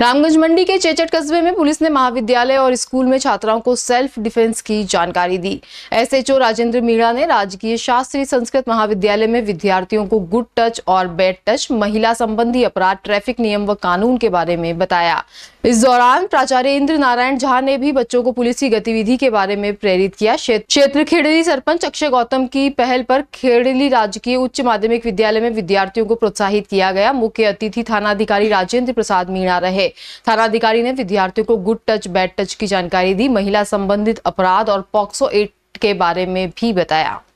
रामगंज मंडी के चेचट कस्बे में पुलिस ने महाविद्यालय और स्कूल में छात्राओं को सेल्फ डिफेंस की जानकारी दी एसएचओ राजेंद्र मीणा ने राजकीय शास्त्री संस्कृत महाविद्यालय में विद्यार्थियों को गुड टच और बैड टच महिला संबंधी अपराध ट्रैफिक नियम व कानून के बारे में बताया इस दौरान प्राचार्य इंद्र नारायण झा ने भी बच्चों को पुलिस की गतिविधि के बारे में प्रेरित किया क्षेत्र खेड़ली सरपंच अक्षय गौतम की पहल पर खेड़ली राजकीय उच्च माध्यमिक विद्यालय में विद्यार्थियों को प्रोत्साहित किया गया मुख्य अतिथि थानाधिकारी राजेंद्र प्रसाद मीणा रहे है थाना अधिकारी ने विद्यार्थियों को गुड टच बैड टच की जानकारी दी महिला संबंधित अपराध और पॉक्सो एट के बारे में भी बताया